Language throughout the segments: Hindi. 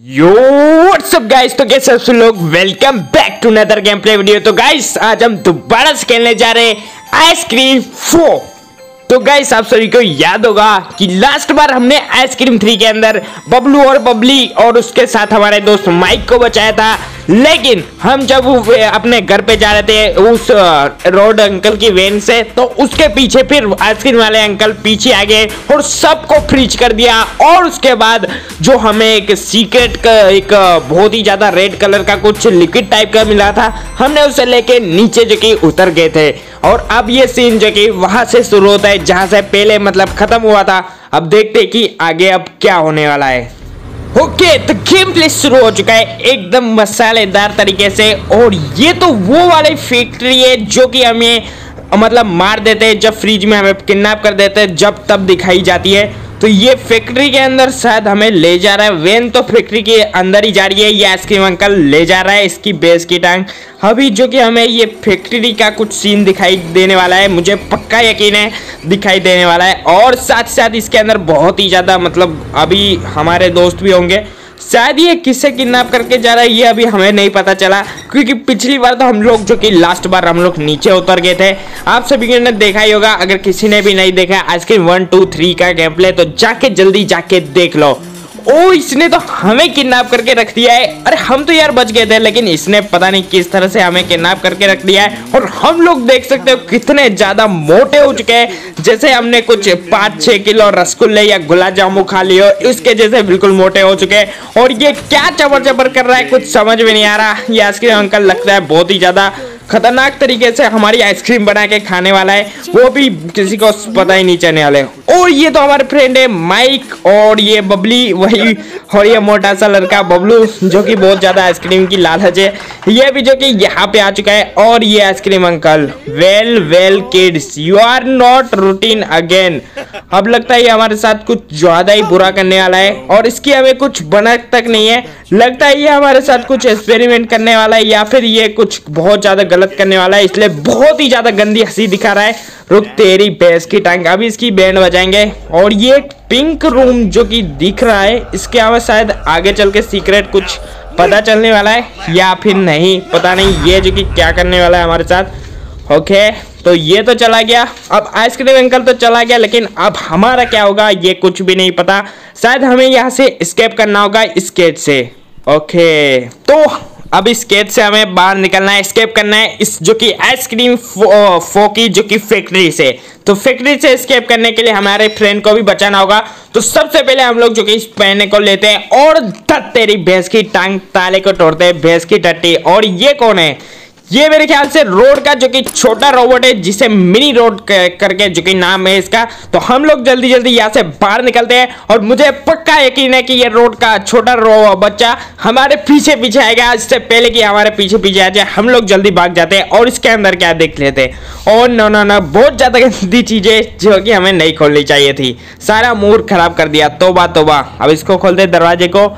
यो व्हाट्सअप गाइस तो कैसे सब लोग welcome back to another game play video तो गाइस आज हम दोबारा से खेलने जा रहे हैं आइसक्रीम फो तो गाइस आप सभी को याद होगा कि लास्ट बार हमने आइसक्रीम थ्री के अंदर बबलू और बबली और उसके साथ हमारे दोस्त माइक को बचाया था लेकिन हम जब अपने घर पे जा रहे थे उस रोड अंकल की वैन से तो उसके पीछे फिर आइसक्रीम वाले अंकल पीछे आ गए और सबको फ्रीज कर दिया और उसके बाद जो हमें एक सीक्रेट का एक बहुत ही ज़्यादा रेड कलर का कुछ लिक्विड टाइप का मिला था हमने उसे लेके नीचे जो कि उतर गए थे और अब ये सीन जो कि वहाँ से शुरू होता है जहाँ से पहले मतलब ख़त्म हुआ था अब देखते कि आगे अब क्या होने वाला है ओके तो गेम प्ले शुरू हो चुका है एकदम मसालेदार तरीके से और ये तो वो वाली फैक्ट्री है जो कि हमें मतलब मार देते हैं जब फ्रिज में हमें किडनैप कर देते हैं जब तब दिखाई जाती है तो ये फैक्ट्री के अंदर शायद हमें ले जा रहा है वेन तो फैक्ट्री के अंदर ही जा रही है ये आइसक्रीम अंकल ले जा रहा है इसकी बेस की टांग अभी जो कि हमें ये फैक्ट्री का कुछ सीन दिखाई देने वाला है मुझे पक्का यकीन है दिखाई देने वाला है और साथ साथ इसके अंदर बहुत ही ज़्यादा मतलब अभी हमारे दोस्त भी होंगे शायद ये किससे किडनैप करके जा रहा है ये अभी हमें नहीं पता चला क्योंकि पिछली बार तो हम लोग जो कि लास्ट बार हम लोग नीचे उतर गए थे आप सभी ने देखा ही होगा अगर किसी ने भी नहीं देखा आइसक्रीम वन टू थ्री का गेम प्ले तो जाके जल्दी जाके देख लो ओ इसने तो हमें किडनैप करके रख दिया है अरे हम तो यार बच गए थे लेकिन इसने पता नहीं किस तरह से हमें किडनैप करके रख दिया है और हम लोग देख सकते हो कितने ज्यादा मोटे हो चुके हैं जैसे हमने कुछ पाँच छः किलो रसगुल्ले या गुलाब जामुन खा लिए इसके जैसे बिल्कुल मोटे हो चुके हैं और ये क्या चबर चबर कर रहा है कुछ समझ में नहीं आ रहा ये आइसक्रीम अंकल लगता है बहुत ही ज्यादा खतरनाक तरीके से हमारी आइसक्रीम बना के खाने वाला है वो भी किसी को पता ही नहीं चलने वाले और ये तो हमारे फ्रेंड है माइक और ये बबली वही और ये मोटा सा लड़का बबलू जो कि बहुत ज़्यादा आइसक्रीम की लालच है ये भी जो कि यहाँ पे आ चुका है और ये ice cream uncle well well kids you are not routine again अब लगता है ये हमारे साथ कुछ ज़्यादा ही बुरा करने वाला है और इसकी हमें कुछ बनक तक नहीं है लगता है ये हमारे साथ कुछ एक्सपेरिमेंट करने वाला है या फिर ये कुछ बहुत ज़्यादा गलत गलत करने वाला है इसलिए बहुत ही ज़्यादा गंदी हंसी दिखा रहा है रुक तेरी भैंस की टांग अभी इसकी बैंड बजाएंगे और ये पिंक रूम जो कि दिख रहा है इसके अलावा शायद आगे चल के सीक्रेट कुछ पता चलने वाला है या फिर नहीं पता नहीं ये जो कि क्या करने वाला है हमारे साथ ओके तो ये तो चला गया अब आइसक्रीम अंकल तो चला गया लेकिन अब हमारा क्या होगा ये कुछ भी नहीं पता शायद हमें यहाँ से स्केप करना होगा स्केट से ओके तो अब इस कैद से हमें बाहर निकलना है स्केप करना है इस जो कि आइसक्रीम फो, फो की जो कि फैक्ट्री से तो फैक्ट्री से स्केप करने के लिए हमारे फ्रेंड को भी बचाना होगा तो सबसे पहले हम लोग जो कि इस पहने को लेते हैं और धत तेरी भैंस की टांग ताले को तोड़ते हैं भैंस की टट्टी और ये कौन है ये मेरे ख्याल से रोड का जो कि छोटा रोबोट है जिसे मिनी रोड करके जो कि नाम है इसका तो हम लोग जल्दी जल्दी यहाँ से बाहर निकलते हैं और मुझे पक्का यकीन है कि ये रोड का छोटा बच्चा हमारे पीछे पीछे आएगा इससे पहले कि हमारे पीछे पीछे आ जाए हम लोग जल्दी भाग जाते हैं और इसके अंदर क्या देख लेते हैं और नो नो नो बहुत ज़्यादा गंदी चीज़ें जो कि हमें नहीं खोलनी चाहिए थी सारा मूड खराब कर दिया तोबा तोबा अब इसको खोलते दरवाजे को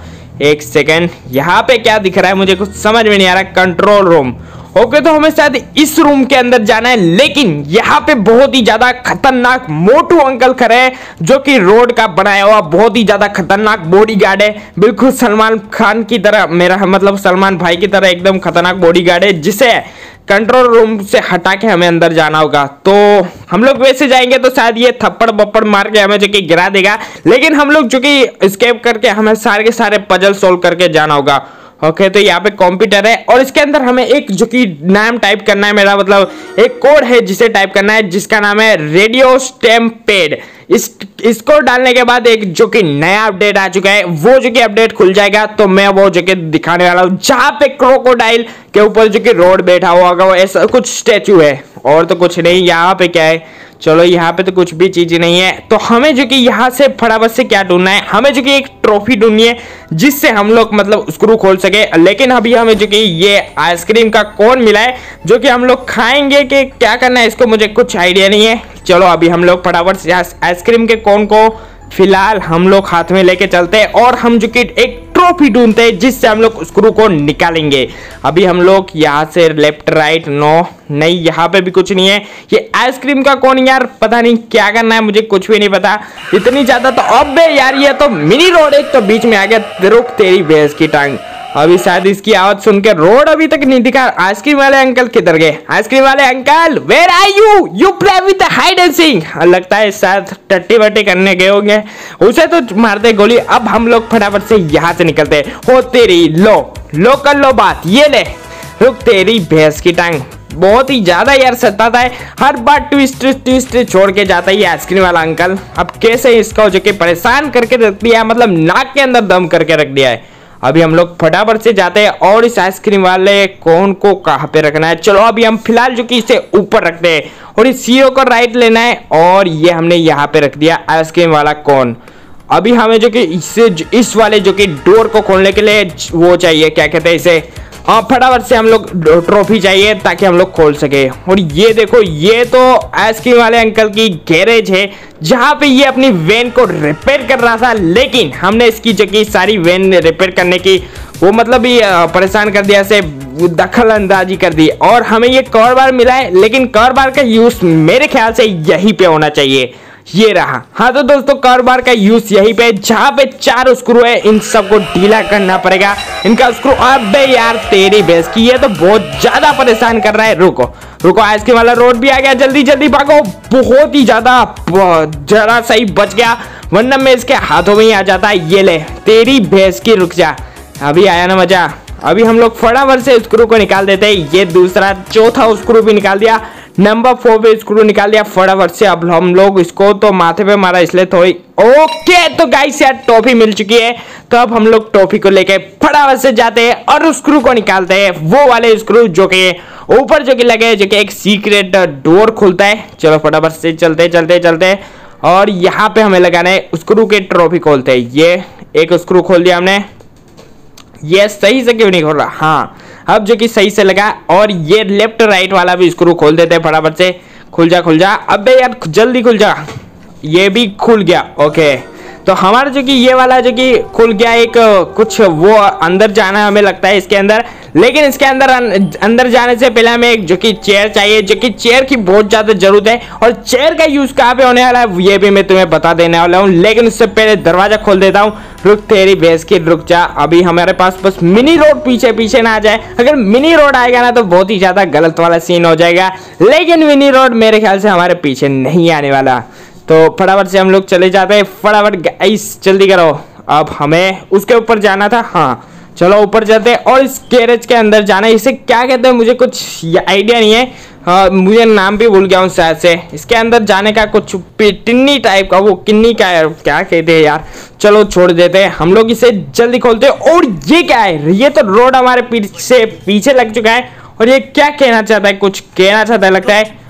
एक सेकेंड यहाँ पे क्या दिख रहा है मुझे कुछ समझ में नहीं आ रहा कंट्रोल रूम ओके तो हमें शायद इस रूम के अंदर जाना है लेकिन यहाँ पे बहुत ही ज्यादा खतरनाक मोटू अंकल खड़े हैं जो कि रोड का बनाया हुआ बहुत ही ज्यादा खतरनाक बॉडी गार्ड है बिल्कुल सलमान खान की तरह मेरा मतलब सलमान भाई की तरह एकदम खतरनाक बॉडी गार्ड है जिसे कंट्रोल रूम से हटा के हमें अंदर जाना होगा तो हम लोग वैसे जाएंगे तो शायद ये थप्पड़ बप्पड़ मार के हमें जो कि गिरा देगा लेकिन हम लोग जो कि स्केप करके हमें सारे के सारे पजल सोल्व करके जाना होगा ओके तो यहाँ पे कंप्यूटर है और इसके अंदर हमें एक जो कि नाम टाइप करना है मेरा मतलब एक कोड है जिसे टाइप करना है जिसका नाम है रेडियो स्टेम पेड इस इसको डालने के बाद एक जो कि नया अपडेट आ चुका है वो जो कि अपडेट खुल जाएगा तो मैं वो जो कि दिखाने वाला हूँ जहाँ पे क्रोकोडाइल के ऊपर जो कि रोड बैठा हुआ होगा वो ऐसा कुछ स्टेचू है और तो कुछ नहीं यहाँ पे क्या है चलो यहाँ पे तो कुछ भी चीज नहीं है तो हमें जो कि यहाँ से फटाफट से क्या ढूंढना है हमें जो कि एक ट्रॉफी ढूंढनी है जिससे हम लोग मतलब स्क्रू खोल सके लेकिन अभी हमें जो कि ये आइसक्रीम का कौन मिला है जो कि हम लोग खाएंगे कि क्या करना है इसको मुझे कुछ आइडिया नहीं है चलो अभी हम लोग फटाफट से आइसक्रीम के कौन को फिलहाल हम लोग हाथ में लेके चलते हैं और हम जो कि एक ट्रॉफी ढूंढते हैं जिससे हम लोग स्क्रू को निकालेंगे अभी हम लोग यहाँ से लेफ्ट राइट नो नहीं यहाँ पे भी कुछ नहीं है ये आइसक्रीम का कौन यार पता नहीं क्या करना है मुझे कुछ भी नहीं पता इतनी ज्यादा तो अब यार ये तो मिनी रोड एक तो बीच में आ गया रुक तेरी भैंस की टांग अभी शायद इसकी आवाज सुनकर रोड अभी तक नहीं दिखा आइसक्रीम वाले अंकल किधर गए आइसक्रीम वाले uncle where are you you play with hide and लगता है शायद टट्टी बट्टी करने गए होंगे उसे तो मारते गोली अब हम लोग फटाफट से यहाँ से निकलते हो तेरी लो लो कर लो बात ये ले रुक तेरी भैंस की टांग बहुत ही ज़्यादा यार सता है हर बार ट्विस्ट ट्विस्ट छोड़ के जाता है ये आइसक्रीम वाला अंकल अब कैसे इसका जो कि परेशान करके रख दिया है मतलब नाक के अंदर दम करके रख दिया है अभी हम लोग फटाफट से जाते हैं और इस आइसक्रीम वाले कौन को कहाँ पे रखना है चलो अभी हम फिलहाल जो कि इसे ऊपर रखते हैं और इस सीओ को राइट लेना है और ये हमने यहाँ पे रख दिया आइसक्रीम वाला कौन अभी हमें जो कि इससे इस वाले जो कि डोर को खोलने के लिए वो चाहिए क्या कहते हैं इसे हाँ, फटाफट से हम लोग ट्रॉफी चाहिए ताकि हम लोग खोल सके और ये देखो ये तो आइसक्रीम वाले अंकल की गैरेज है जहाँ पे ये अपनी वैन को रिपेयर कर रहा था लेकिन हमने इसकी जगह सारी वैन रिपेयर करने की वो मतलब ही परेशान कर दिया से दखल अंदाजी कर दी और हमें ये कारोबार मिला है लेकिन कारोबार का यूज़ मेरे ख्याल से यहीं पे होना चाहिए ये रहा हाँ तो दोस्तों कारोबार का यूज यही पे जहाँ पे चार स्क्रू है इन सबको ढीला करना पड़ेगा इनका स्क्रू अब यार तेरी बेस की ये तो बहुत ज्यादा परेशान कर रहा है रुको रुको आइसक्रीम वाला रोड भी आ गया जल्दी जल्दी भागो बहुत ही ज्यादा जरा सही बच गया वरना में इसके हाथों में ही आ जाता ये ले तेरी भैंस की रुक जा अभी आया ना मजा अभी हम लोग फटाफट से स्क्रू को निकाल देते हैं ये दूसरा चौथा स्क्रू भी निकाल दिया नंबर फोर पे स्क्रू निकाल दिया फटाफट से अब हम लोग इसको तो माथे पे मारा इसलिए थोड़ी ओके तो गाइस यार टॉफी मिल चुकी है तो अब हम लोग टॉफी को लेके फटाफट से जाते हैं और उस स्क्रू को निकालते हैं वो वाले स्क्रू जो कि ऊपर जो कि लगे जो कि एक सीक्रेट डोर खुलता है चलो फटाफट से चलते चलते चलते और यहाँ पे हमें लगाना है स्क्रू के ट्रॉफी खोलते हैं ये एक स्क्रू खोल दिया हमने ये सही से क्यों नहीं खोल रहा हाँ अब जो कि सही से लगा और ये लेफ्ट राइट वाला भी स्क्रू खोल देते हैं फटाफट से खुल जा खुल जा अब यार जल्दी खुल जा ये भी खुल गया ओके तो हमारा जो कि ये वाला जो कि खुल गया एक कुछ वो अंदर जाना हमें लगता है इसके अंदर लेकिन इसके अंदर अंदर जाने से पहले हमें एक जो कि चेयर चाहिए जो कि चेयर की बहुत ज़्यादा ज़रूरत है और चेयर का यूज़ कहाँ पे होने वाला है ये भी मैं तुम्हें बता देने वाला हूँ लेकिन उससे पहले दरवाज़ा खोल देता हूँ रुक तेरी भैंस की रुक जा अभी हमारे पास बस मिनी रोड पीछे पीछे ना आ जाए अगर मिनी रोड आएगा ना तो बहुत ही ज़्यादा गलत वाला सीन हो जाएगा लेकिन मिनी रोड मेरे ख्याल से हमारे पीछे नहीं आने वाला तो फटाफट से हम लोग चले जाते हैं फटाफट गाइस जल्दी करो अब हमें उसके ऊपर जाना था हाँ चलो ऊपर जाते हैं और इस कैरेज के अंदर जाना है इसे क्या कहते हैं मुझे कुछ आइडिया नहीं है आ, हाँ, मुझे नाम भी भूल गया हूँ शायद से इसके अंदर जाने का कुछ टिन्नी टाइप का वो किन्नी का है क्या कहते हैं यार चलो छोड़ देते हैं हम लोग इसे जल्दी खोलते हैं और ये क्या है ये तो रोड हमारे पीछे पीछे लग चुका है और ये क्या कहना चाहता है कुछ कहना चाहता है लगता है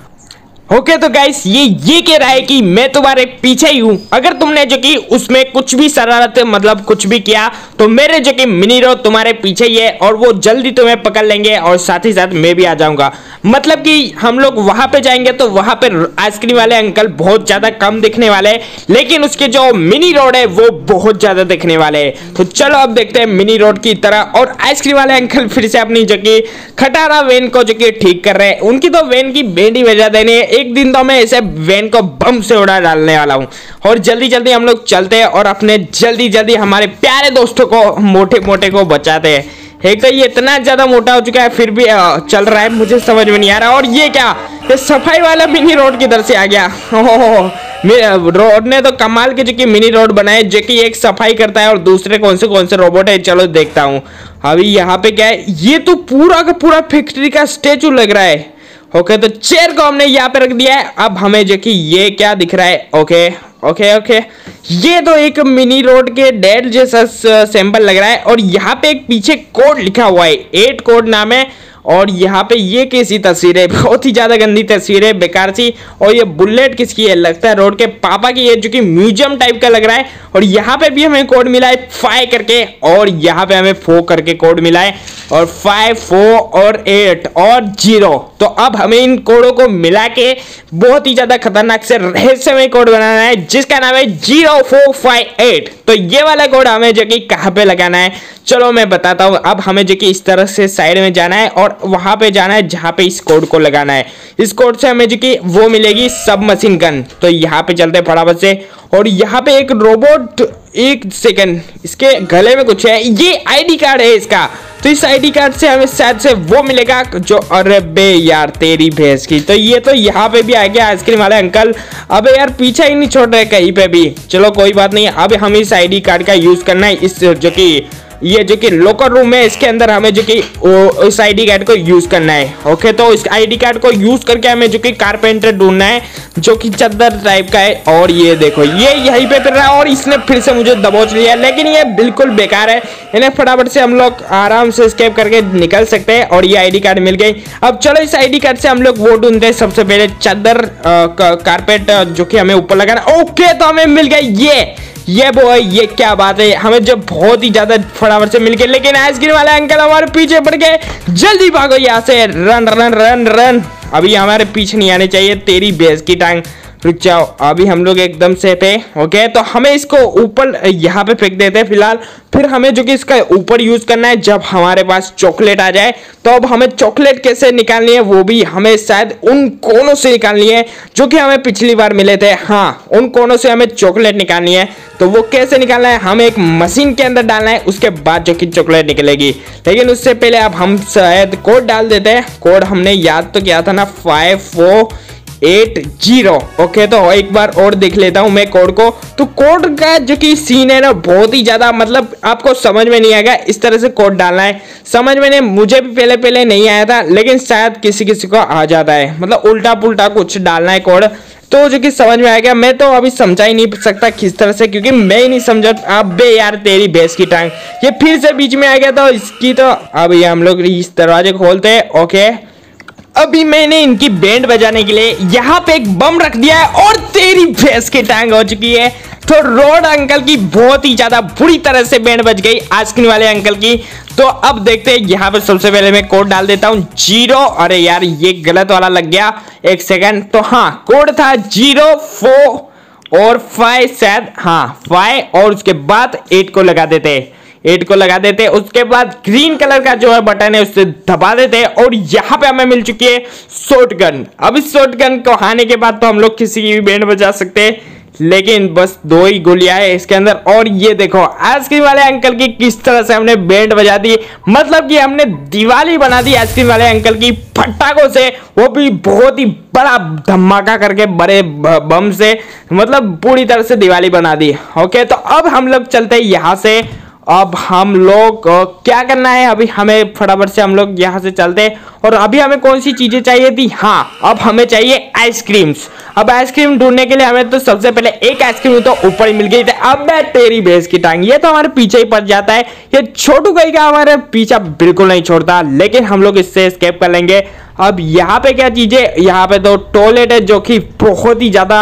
ओके okay, तो गाइस ये ये कह रहा है कि मैं तुम्हारे पीछे ही हूँ अगर तुमने जो कि उसमें कुछ भी शरारत मतलब कुछ भी किया तो मेरे जो कि मिनी रो तुम्हारे पीछे ही है और वो जल्दी तुम्हें पकड़ लेंगे और साथ ही साथ मैं भी आ जाऊंगा मतलब कि हम लोग वहां पे जाएंगे तो वहां पे आइसक्रीम वाले अंकल बहुत ज्यादा कम दिखने वाले है लेकिन उसके जो मिनी रोड है वो बहुत ज्यादा दिखने वाले है तो चलो अब देखते हैं मिनी रोड की तरह और आइसक्रीम वाले अंकल फिर से अपनी जो कि खटारा वेन को जो कि ठीक कर रहे हैं उनकी तो वेन की बेटी वजह देने एक दिन तो मैं ऐसे वैन को बम से उड़ा डालने वाला हूँ और जल्दी जल्दी हम लोग चलते हैं और अपने जल्दी जल्दी हमारे प्यारे दोस्तों को मोटे मोटे को बचाते हैं एक तो ये इतना ज़्यादा मोटा हो चुका है फिर भी चल रहा है मुझे समझ में नहीं आ रहा और ये क्या ये सफाई वाला मिनी रोड किधर से आ गया रोड ने तो कमाल के जो कि मिनी रोड बनाए जो कि एक सफाई करता है और दूसरे कौन से कौन से रोबोट है चलो देखता हूँ अभी यहाँ पे क्या है ये तो पूरा का पूरा फैक्ट्री का स्टेचू लग रहा है ओके तो चेयर को हमने यहाँ पे रख दिया है अब हमें जो कि ये क्या दिख रहा है ओके ओके ओके ये तो एक मिनी रोड के डेड जैसा सैंपल लग रहा है और यहाँ पे एक पीछे कोड लिखा हुआ है एट कोड नाम है और यहाँ पे ये कैसी तस्वीर है बहुत ही ज़्यादा गंदी तस्वीर है बेकार सी और ये बुलेट किसकी है लगता है रोड के पापा की है जो कि म्यूजियम टाइप का लग रहा है और यहाँ पे भी हमें कोड मिला है फाइव करके और यहाँ पे हमें फो करके कोड मिला है और फाइव फोर और एट और जीरो तो अब हमें इन कोडों को मिला के बहुत ही ज़्यादा खतरनाक से रहस्यमय कोड बनाना है जिसका नाम है जीरो फोर फाइव एट तो ये वाला कोड हमें जो कि कहाँ पे लगाना है चलो मैं बताता हूँ अब हमें जो कि इस तरह से साइड में जाना है और वहां पे जाना है जहां पे इस कोड को लगाना है इस कोड से हमें जो कि वो मिलेगी सब मशीन गन तो यहाँ पे चलते हैं फटाफट से और यहाँ पे एक रोबोट एक सेकंड इसके गले में कुछ है ये आईडी कार्ड है इसका तो इस आईडी कार्ड से हमें शायद से वो मिलेगा जो अरे बे यार तेरी भैंस की तो ये तो यहाँ पे भी आ गया आइसक्रीम वाले अंकल अबे यार पीछा ही नहीं छोड़ रहे कहीं पे भी चलो कोई बात नहीं अब हमें इस आईडी कार्ड का यूज करना है इस जो कि ये जो कि लोकर रूम है इसके अंदर हमें जो कि इस आईडी कार्ड को यूज करना है ओके तो इस आईडी कार्ड को यूज करके हमें जो कि कारपेंटर ढूंढना है जो कि चद्दर टाइप का है और ये देखो ये यहीं पे रहा है और इसने फिर से मुझे दबोच लिया लेकिन ये बिल्कुल बेकार है इन्हें फटाफट से हम लोग आराम से स्केप करके निकल सकते हैं और ये आईडी कार्ड मिल गई अब चलो इस आईडी कार्ड से हम लोग वो ढूंढते हैं सबसे पहले चादर कारपेट जो कि हमें ऊपर लगाना ओके तो हमें मिल गया ये ये बॉय ये क्या बात है हमें जब बहुत ही ज्यादा फटाफट से मिल गए लेकिन आइसक्रीम वाले अंकल हमारे पीछे पड़ गए जल्दी भागो यहाँ से रन रन रन रन अभी हमारे पीछे नहीं आने चाहिए तेरी बेस की टांग रुक जाओ अभी हम लोग एकदम से थे ओके तो हमें इसको ऊपर यहाँ पे फेंक देते हैं फिलहाल फिर हमें जो कि इसका ऊपर यूज करना है जब हमारे पास चॉकलेट आ जाए तो अब हमें चॉकलेट कैसे निकालनी है वो भी हमें शायद उन कोनों से निकालनी है जो कि हमें पिछली बार मिले थे हाँ उन कोनों से हमें चॉकलेट निकालनी है तो वो कैसे निकालना है हमें एक मशीन के अंदर डालना है उसके बाद जो कि चॉकलेट निकलेगी लेकिन उससे पहले अब हम शायद कोड डाल देते हैं कोड हमने याद तो किया था ना five four eight zero okay तो एक बार और देख लेता हूँ मैं कोड को तो कोड का जो कि सीन है ना बहुत ही ज़्यादा मतलब आपको समझ में नहीं आएगा इस तरह से कोड डालना है समझ में नहीं मुझे भी पहले पहले नहीं आया था लेकिन शायद किसी किसी को आ जाता है मतलब उल्टा पुल्टा कुछ डालना है कोड तो जो कि समझ में आ गया मैं तो अभी समझा ही नहीं सकता किस तरह से क्योंकि मैं ही नहीं समझा अब बे यार तेरी भैंस की टांग ये फिर से बीच में आ गया तो इसकी तो अभी हम लोग इस दरवाजे खोलते हैं ओके अभी मैंने इनकी बैंड बजाने के लिए यहाँ पे एक बम रख दिया है और तेरी भैंस की टांग हो चुकी है तो रोड अंकल की बहुत ही ज्यादा बुरी तरह से बैंड बज गई आइसक्रीम वाले अंकल की तो अब देखते हैं यहाँ पे सबसे पहले मैं कोड डाल देता हूँ जीरो अरे यार ये गलत वाला लग गया एक सेकेंड तो हाँ कोड था जीरो फोर और फाइव शायद हाँ फाइव और उसके बाद एट को लगा देते हैं एट को लगा देते उसके बाद ग्रीन कलर का जो है बटन है उससे दबा देते और यहाँ पे हमें मिल चुकी है शॉर्ट अब इस शॉर्ट को हाने के बाद तो हम लोग किसी की भी बैंड बजा सकते हैं लेकिन बस दो ही गोलियां है इसके अंदर और ये देखो आइसक्रीम वाले अंकल की किस तरह से हमने बैंड बजा दी मतलब कि हमने दिवाली बना दी आइसक्रीम वाले अंकल की फटाखों से वो भी बहुत ही बड़ा धमाका करके बड़े बम से मतलब पूरी तरह से दिवाली बना दी ओके तो अब हम लोग चलते हैं यहाँ से अब हम लोग क्या करना है अभी हमें फटाफट से हम लोग यहाँ से चलते हैं और अभी हमें कौन सी चीज़ें चाहिए थी हाँ अब हमें चाहिए आइसक्रीम्स अब आइसक्रीम ढूंढने के लिए हमें तो सबसे पहले एक आइसक्रीम तो ऊपर ही मिल गई थी अब मैं तेरी बेस की टांग ये तो हमारे पीछे ही पड़ जाता है ये छोटू गई का हमारे पीछा बिल्कुल नहीं छोड़ता लेकिन हम लोग इससे स्केप कर लेंगे अब यहाँ पे क्या चीज़ें यहाँ पे तो टॉयलेट है जो कि बहुत ही ज़्यादा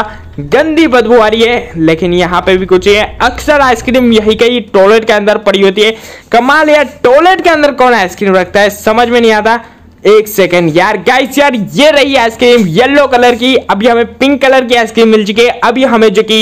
गंदी बदबू आ रही है लेकिन यहाँ पे भी कुछ है अक्सर आइसक्रीम यही कही टॉयलेट के अंदर पड़ी होती है कमाल यार टॉयलेट के अंदर कौन आइसक्रीम रखता है समझ में नहीं आता एक सेकेंड यार गाइस यार ये रही आइसक्रीम येलो कलर की अभी हमें पिंक कलर की आइसक्रीम मिल चुकी है अभी हमें जो कि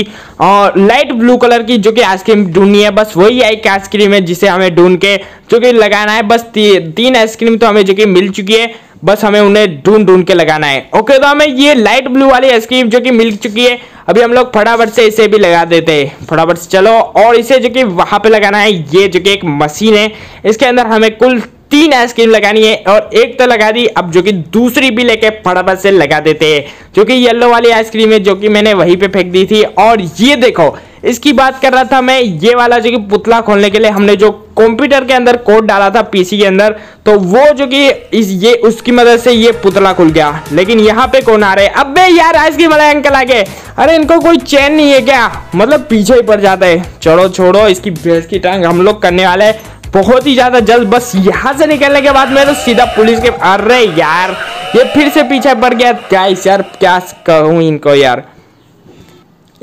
लाइट ब्लू कलर की जो कि आइसक्रीम ढूंढनी है बस वही एक आइसक्रीम है जिसे हमें ढूंढ के जो कि लगाना है बस ती, तीन आइसक्रीम तो हमें जो कि मिल चुकी है बस हमें उन्हें ढूंढ ढूंढ के लगाना है ओके तो हमें ये लाइट ब्लू वाली आइसक्रीम जो कि मिल चुकी है अभी हम लोग फटाफट से इसे भी लगा देते हैं फटाफट से चलो और इसे जो कि वहां पे लगाना है ये जो कि एक मशीन है इसके अंदर हमें कुल तीन आइसक्रीम लगानी है और एक तो लगा दी अब जो कि दूसरी भी लेके फटाफट से लगा देते हैं जो कि येलो वाली आइसक्रीम है जो कि मैंने वहीं पे फेंक दी थी और ये देखो इसकी बात कर रहा था मैं ये वाला जो कि पुतला खोलने के लिए हमने जो कंप्यूटर के अंदर कोड डाला था पीसी के अंदर तो वो जो कि इस ये उसकी मदद से ये पुतला खुल गया लेकिन यहाँ पे कौन आ रहे हैं अबे यार आइसक्रीम वाला अंकल आ गए अरे इनको कोई चैन नहीं है क्या मतलब पीछे ही पड़ जाता है चलो छोड़ो इसकी भैंस की टांग हम लोग करने वाले बहुत ही ज्यादा जल्द बस यहाँ से निकलने के बाद मैं तो सीधा पुलिस के अरे यार ये फिर से पीछे पड़ गया गाइस यार क्या कहूँ इनको यार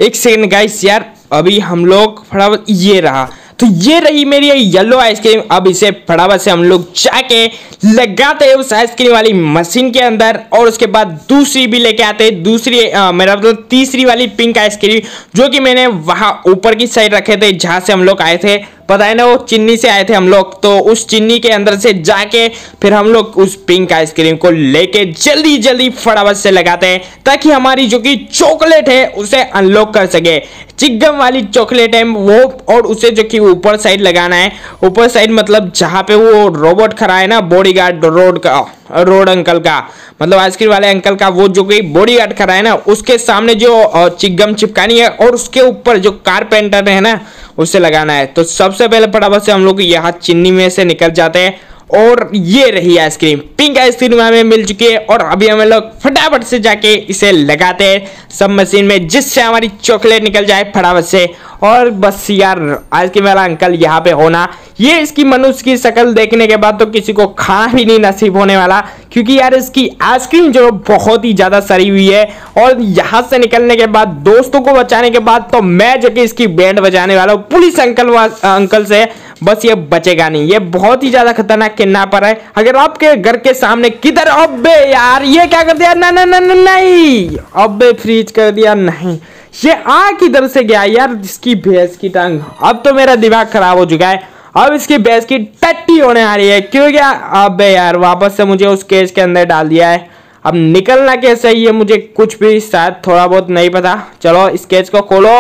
एक सेकेंड गाइस यार अभी हम लोग फटाफट ये रहा तो ये रही मेरी येलो आइसक्रीम अब इसे फटाफट से हम लोग जाके लगाते हैं उस आइसक्रीम वाली मशीन के अंदर और उसके बाद दूसरी भी लेके आते हैं दूसरी आ, मेरा मतलब तो तीसरी वाली पिंक आइसक्रीम जो कि मैंने वहाँ ऊपर की साइड रखे थे जहाँ से हम लोग आए थे पता है ना वो चिन्नी से आए थे हम लोग तो उस चिन्नी के अंदर से जाके फिर हम लोग उस पिंक आइसक्रीम को लेके जल्दी जल्दी फटाफट से लगाते हैं ताकि हमारी जो कि चॉकलेट है उसे अनलॉक कर सके चिकम वाली चॉकलेट है वो और उसे जो कि ऊपर साइड लगाना है ऊपर साइड मतलब जहाँ पे वो रोबोट खड़ा है ना गार्ड रोड का रोड अंकल का मतलब आइसक्रीम वाले अंकल का वो जो कि बॉडी गार्ड खड़ा है ना उसके सामने जो चिगम चिपकानी है और उसके ऊपर जो कारपेंटर है ना उसे लगाना है तो सबसे पहले फटाफट से हम लोग यहाँ चिन्नी में से निकल जाते हैं और ये रही आइसक्रीम पिंक आइसक्रीम हमें मिल चुकी है और अभी हमें लोग फटाफट से जाके इसे लगाते हैं सब मशीन में जिससे हमारी चॉकलेट निकल जाए फटाफट से और बस यार आज की मेरा अंकल यहाँ पे होना ये इसकी मनुष्य की शक्ल देखने के बाद तो किसी को खाना भी नहीं नसीब होने वाला क्योंकि यार इसकी आइसक्रीम जो बहुत ही ज़्यादा सरी हुई है और यहाँ से निकलने के बाद दोस्तों को बचाने के बाद तो मैं जो कि इसकी बैंड बजाने वाला हूँ पुलिस अंकल अंकल से बस ये बचेगा नहीं ये बहुत ही ज्यादा खतरनाक पर है अगर आपके घर के सामने किधर अब यार ये क्या कर दिया ना ना ना नहीं अब फ्रीज कर दिया नहीं ये आ किधर से गया यार इसकी भैंस की टांग अब तो मेरा दिमाग खराब हो चुका है अब इसकी भैंस की टट्टी होने आ रही है क्यों क्या अब यार वापस से मुझे उस केस के अंदर डाल दिया है अब निकलना कैसे ये मुझे कुछ भी शायद थोड़ा बहुत नहीं पता चलो इस केस को खोलो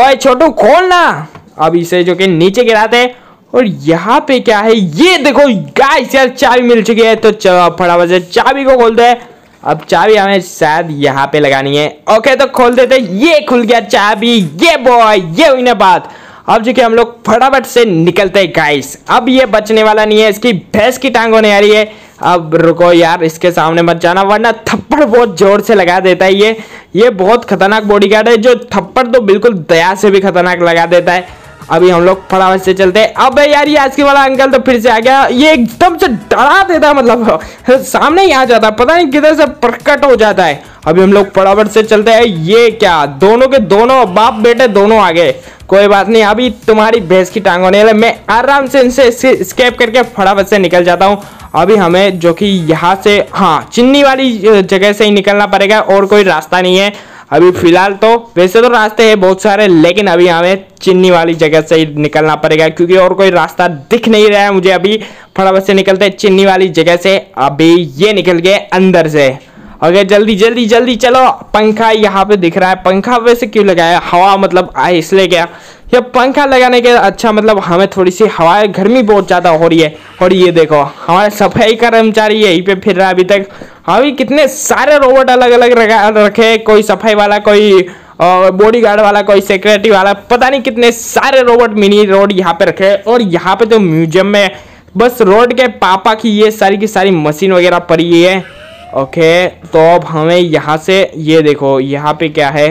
ओए छोटू खोलना अब इसे जो कि नीचे गिराते हैं और यहाँ पे क्या है ये देखो गाइस यार चाबी मिल चुकी है तो चलो फटाफट से चाबी को खोलते हैं अब चाबी हमें शायद यहाँ पे लगानी है ओके तो खोल देते ये खुल गया चाबी ये बॉय ये हुई ना बात अब जो कि हम लोग फटाफट से निकलते हैं गाइस अब ये बचने वाला नहीं है इसकी भैंस की टांग होने आ रही है अब रुको यार इसके सामने मत जाना वरना थप्पड़ बहुत जोर से लगा देता है ये ये बहुत खतरनाक बॉडीगार्ड है जो थप्पड़ तो बिल्कुल दया से भी खतरनाक लगा देता है अभी हम लोग फटाफट से चलते हैं अब यार ये के वाला अंकल तो फिर से आ गया ये एकदम से डरा देता मतलब सामने ही आ जाता पता नहीं किधर से प्रकट हो जाता है अभी हम लोग फटाफट से चलते हैं ये क्या दोनों के दोनों बाप बेटे दोनों आ गए कोई बात नहीं अभी तुम्हारी भैंस की टांग होने वाले मैं आराम से इनसे स्केप करके फटाफट से निकल जाता हूँ अभी हमें जो कि यहाँ से हाँ चिन्नी वाली जगह से ही निकलना पड़ेगा और कोई रास्ता नहीं है अभी फिलहाल तो वैसे तो रास्ते हैं बहुत सारे लेकिन अभी हमें चिन्नी वाली जगह से ही निकलना पड़ेगा क्योंकि और कोई रास्ता दिख नहीं रहा है मुझे अभी फटाफट से निकलते चिन्नी वाली जगह से अभी ये निकल गए अंदर से अगर जल्दी जल्दी जल्दी चलो पंखा यहाँ पे दिख रहा है पंखा वैसे क्यों लगाया हवा मतलब आए इसलिए गया ये पंखा लगाने के अच्छा मतलब हमें थोड़ी सी हवा गर्मी बहुत ज़्यादा हो रही है और ये देखो हमारे सफाई कर्मचारी यहीं पे फिर रहा है अभी तक अभी कितने सारे रोबोट अलग अलग रखे कोई सफाई वाला कोई बॉडी गार्ड वाला कोई सिक्योरिटी वाला पता नहीं कितने सारे रोबोट मिनी रोड यहाँ पे रखे और यहाँ पे तो म्यूजियम में बस रोड के पापा की ये सारी की सारी मशीन वगैरह पड़ी है ओके तो अब हमें यहाँ से ये देखो यहाँ पे क्या है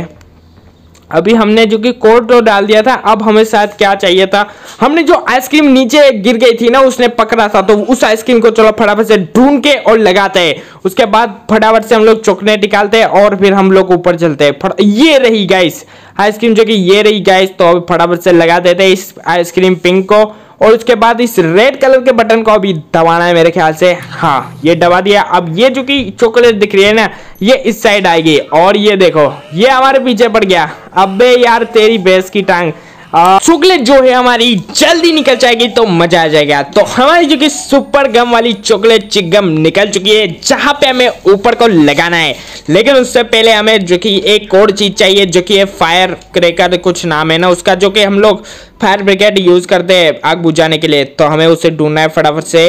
अभी हमने जो कि कोड तो डाल दिया था अब हमें शायद क्या चाहिए था हमने जो आइसक्रीम नीचे गिर गई थी ना उसने पकड़ा था तो उस आइसक्रीम को चलो फटाफट से ढूंढ के और लगाते हैं उसके बाद फटाफट से हम लोग चॉकलेट निकालते हैं और फिर हम लोग ऊपर चलते हैं ये रही गाइस आइसक्रीम जो कि ये रही गाइस तो अभी फटाफट से लगा देते इस आइसक्रीम पिंक को और उसके बाद इस रेड कलर के बटन को अभी दबाना है मेरे ख्याल से हाँ ये दबा दिया अब ये जो कि चॉकलेट दिख रही है ना ये इस साइड आएगी और ये देखो ये हमारे पीछे पड़ गया अबे यार तेरी भैंस की टांग चॉकलेट जो है हमारी जल्दी निकल जाएगी तो मजा आ जाएगा तो हमारी जो कि सुपर गम वाली चॉकलेट चिक गम निकल चुकी है जहां पे हमें ऊपर को लगाना है लेकिन उससे पहले हमें जो कि एक और चीज चाहिए जो कि है फायर क्रेकर कुछ नाम है ना उसका जो कि हम लोग फायर ब्रिगेड यूज़ करते हैं आग बुझाने के लिए तो हमें उसे ढूंढना है फटाफट से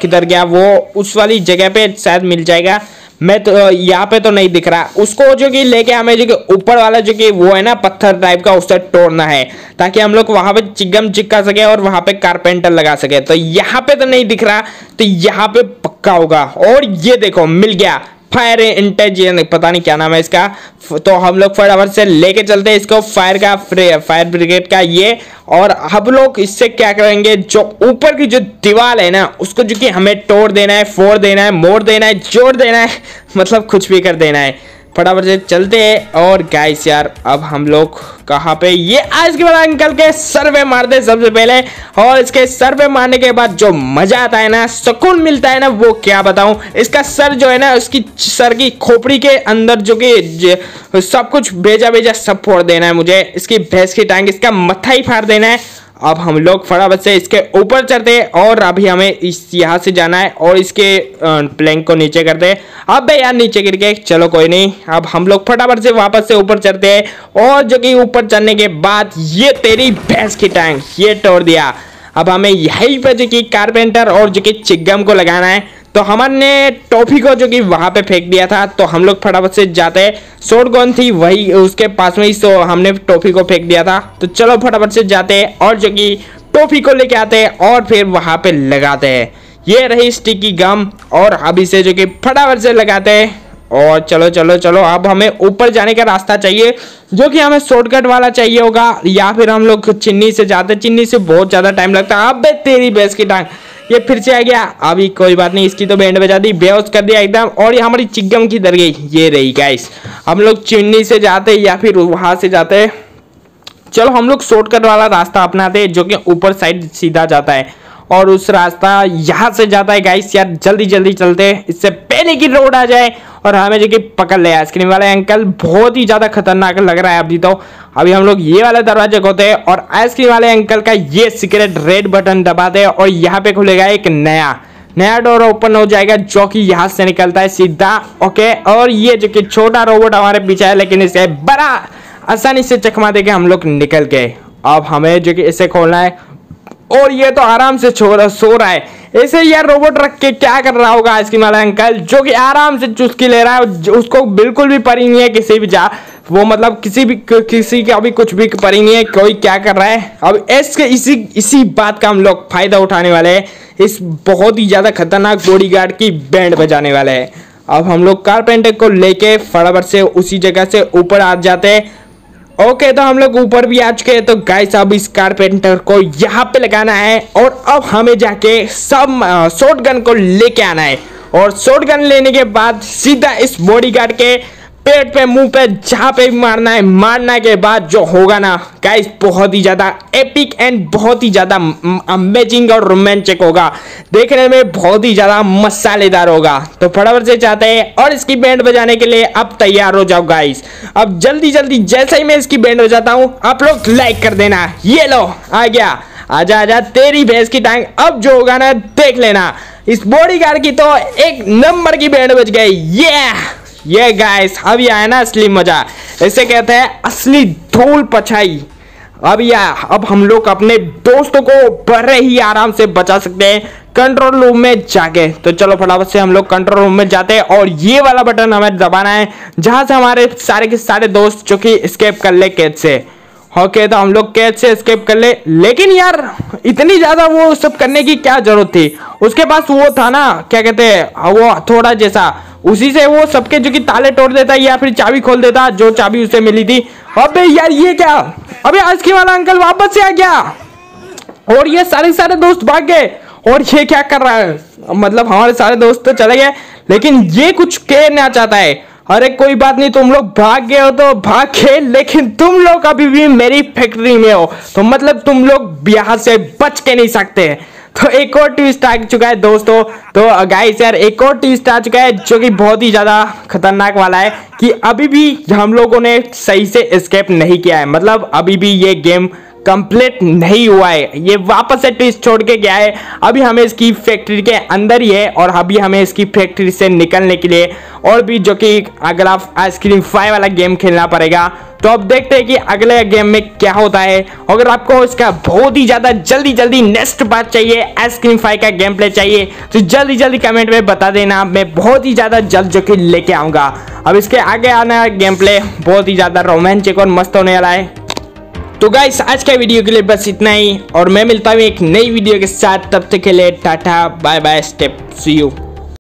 किधर गया वो उस वाली जगह पे शायद मिल जाएगा मैं तो यहाँ पे तो नहीं दिख रहा उसको जो कि लेके हमें जो कि ऊपर वाला जो कि वो है ना पत्थर टाइप का उससे तोड़ना है ताकि हम लोग वहां पे चिगम चिक्का सके और वहां पे कारपेंटर लगा सके तो यहाँ पे तो नहीं दिख रहा तो यहाँ पे पक्का होगा और ये देखो मिल गया फायर इंटेजियन पता नहीं क्या नाम है इसका तो हम लोग फटाफट से लेके चलते हैं इसको फायर का फायर ब्रिगेड का ये और हम लोग इससे क्या करेंगे जो ऊपर की जो दीवार है ना उसको जो कि हमें तोड़ देना है फोड़ देना है मोड़ देना है जोड़ देना है मतलब कुछ भी कर देना है फटाफट से चलते हैं और गाइस यार अब हम लोग कहाँ पे ये आज के बाद अंकल के सर्वे मार मारते सबसे पहले और इसके सर्वे मारने के बाद जो मजा आता है ना सुकून मिलता है ना वो क्या बताऊं इसका सर जो है ना उसकी सर की खोपड़ी के अंदर जो कि सब कुछ भेजा भेजा सब फोड़ देना है मुझे इसकी भैंस की टांग इसका मत्था ही फाड़ देना है अब हम लोग फटाफट से इसके ऊपर चढ़ते हैं और अभी हमें इस यहाँ से जाना है और इसके प्लैंक को नीचे करते हैं अब भाई यार नीचे गिर के चलो कोई नहीं अब हम लोग फटाफट से वापस से ऊपर चढ़ते हैं और जो कि ऊपर चढ़ने के बाद ये तेरी भैंस की टैंक ये तोड़ दिया अब हमें यही पर जो कि कारपेंटर और जो कि चिगम को लगाना है तो हमन ने टॉफी को जो कि वहाँ पे फेंक दिया था तो हम लोग फटाफट से जाते हैं शॉर्ट गन थी वही उसके पास में ही सो तो हमने टॉफी को फेंक दिया था तो चलो फटाफट से जाते हैं और जो कि टॉफी को लेके आते हैं और फिर वहाँ पे लगाते हैं ये रही स्टिकी गम और अब इसे जो कि फटाफट से लगाते हैं और चलो चलो चलो अब हमें ऊपर जाने का रास्ता चाहिए जो कि हमें शॉर्टकट वाला चाहिए होगा या फिर हम लोग चिन्नी से जाते चिन्नी से बहुत ज़्यादा टाइम लगता है अब तेरी बेस की टांग ये फिर से आ गया अभी कोई बात नहीं इसकी तो बैंड बजा दी बेहोश कर दिया एकदम और ये हमारी चिगम की दर गई ये रही गाइस हम लोग चिमनी से जाते या फिर वहाँ से जाते चलो हम लोग शॉर्टकट वाला रास्ता अपनाते जो कि ऊपर साइड सीधा जाता है और उस रास्ता यहाँ से जाता है गाइस यार जल्दी जल्दी चलते इससे पहले की रोड आ जाए और हमें जो कि पकड़ ले आइसक्रीम वाले अंकल बहुत ही ज़्यादा खतरनाक लग रहा है अभी तो अभी हम लोग ये वाला दरवाजा खोते हैं और आइसक्रीम वाले अंकल का ये सीक्रेट रेड बटन दबाते हैं और यहाँ पे खुलेगा एक नया नया डोर ओपन हो जाएगा जो कि यहाँ से निकलता है सीधा ओके और ये जो कि छोटा रोबोट हमारे पीछे है लेकिन इसे बड़ा आसानी से चकमा देके हम लोग निकल गए अब हमें जो कि इसे खोलना है और ये तो आराम से सो रहा है ऐसे यार रोबोट रख के क्या कर रहा होगा आइसक्रीम वाला अंकल जो कि आराम से चुस्की ले रहा है उसको बिल्कुल भी परी नहीं है किसी भी जा वो मतलब किसी भी किसी का अभी कुछ भी परी नहीं है कोई क्या कर रहा है अब इस इसी इसी बात का हम लोग फायदा उठाने वाले हैं इस बहुत ही ज़्यादा खतरनाक बॉडी गार्ड की बैंड बजाने वाले हैं अब हम लोग कारपेंटर को लेके फटाफट से उसी जगह से ऊपर आ जाते हैं ओके okay, तो हम लोग ऊपर भी आ चुके हैं तो गाइस अब इस कारपेंटर को यहाँ पे लगाना है और अब हमें जाके सब शॉर्ट गन को लेके आना है और शॉर्ट गन लेने के बाद सीधा इस बॉडी गार्ड के पेट पे मुंह पे जहां पे भी मारना है मारना के बाद जो होगा ना गाइस बहुत ही ज़्यादा एपिक एंड बहुत ही ज़्यादा अमेजिंग और रोमांचक होगा देखने में बहुत ही ज़्यादा मसालेदार होगा तो फटाफट से चाहते हैं और इसकी बैंड बजाने के लिए अब तैयार हो जाओ गाइस अब जल्दी जल्दी जैसे ही मैं इसकी बैंड बजाता हूँ आप लोग लाइक कर देना ये लो आ गया आजा आजा तेरी भैंस की टांग अब जो होगा ना देख लेना इस बॉडी गार्ड की तो एक नंबर की बैंड बज गई ये ये गाइस अब आया ना असली मजा ऐसे कहते हैं असली धूल पछाई अब या अब हम लोग अपने दोस्तों को बड़े ही आराम से बचा सकते हैं कंट्रोल रूम में जाके तो चलो फटाफट से हम लोग कंट्रोल रूम में जाते हैं और ये वाला बटन हमें दबाना है जहां से हमारे सारे के सारे दोस्त जो कि स्केप कर ले कैद से ओके तो हम लोग कैद से स्केप कर ले लेकिन यार इतनी ज़्यादा वो सब करने की क्या ज़रूरत थी उसके पास वो था ना क्या कहते हैं वो थोड़ा जैसा उसी से वो सबके जो कि ताले तोड़ देता है या फिर चाबी खोल देता जो चाबी उसे मिली थी अबे यार ये क्या अबे आज वाला अंकल वापस से आ गया और ये सारे सारे दोस्त भाग गए और ये क्या कर रहा है मतलब हमारे सारे दोस्त तो चले गए लेकिन ये कुछ कहना चाहता है अरे कोई बात नहीं तुम लोग भाग गए हो तो भाग गए लेकिन तुम लोग अभी भी मेरी फैक्ट्री में हो तो मतलब तुम लोग यहाँ से बच के नहीं सकते तो एक और ट्विस्ट आ चुका है दोस्तों तो गाइस यार एक और ट्विस्ट आ चुका है जो कि बहुत ही ज़्यादा खतरनाक वाला है कि अभी भी हम लोगों ने सही से स्केप नहीं किया है मतलब अभी भी ये गेम कंप्लीट नहीं हुआ है ये वापस से ट्विस्ट छोड़ के गया है अभी हमें इसकी फैक्ट्री के अंदर ही है और अभी हमें इसकी फैक्ट्री से निकलने के लिए और भी जो कि अगर आप आइसक्रीम फाइव वाला गेम खेलना पड़ेगा तो आप देखते हैं कि अगले गेम में क्या होता है अगर आपको इसका बहुत ही ज़्यादा जल्दी जल्दी नेक्स्ट बात चाहिए आइसक्रीम फाइव का गेम प्ले चाहिए तो जल्दी जल्दी कमेंट में बता देना मैं बहुत ही ज़्यादा जल्द जो कि लेके आऊंगा अब इसके आगे आना गेम प्ले बहुत ही ज़्यादा रोमांचक और मस्त होने वाला है तो गाइस आज का वीडियो के लिए बस इतना ही और मैं मिलता हूँ एक नई वीडियो के साथ तब तक के लिए tata bye bye step see you